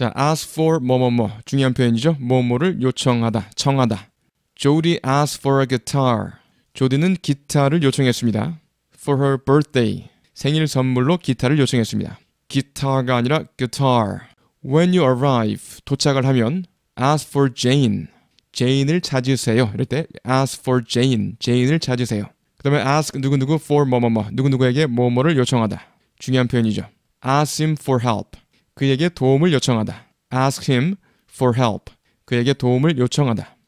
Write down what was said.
자, ask for 뭐뭐뭐 뭐, 뭐. 중요한 표현이죠. 뭐뭐를 요청하다, 청하다. 조디 asked for a guitar. 조디는 기타를 요청했습니다. For her birthday. 생일 선물로 기타를 요청했습니다. 기타가 아니라 guitar. When you arrive, 도착을 하면 ask for Jane. 제인을 찾으세요. 이럴 때 ask for Jane, 제인을 찾으세요. 그 다음에 ask 누구누구 for 뭐뭐뭐, 뭐, 누구누구에게 뭐뭐를 요청하다. 중요한 표현이죠. ask him for help. 그에게 도움을 요청하다. Ask him for help. 그에게 도움을 요청하다.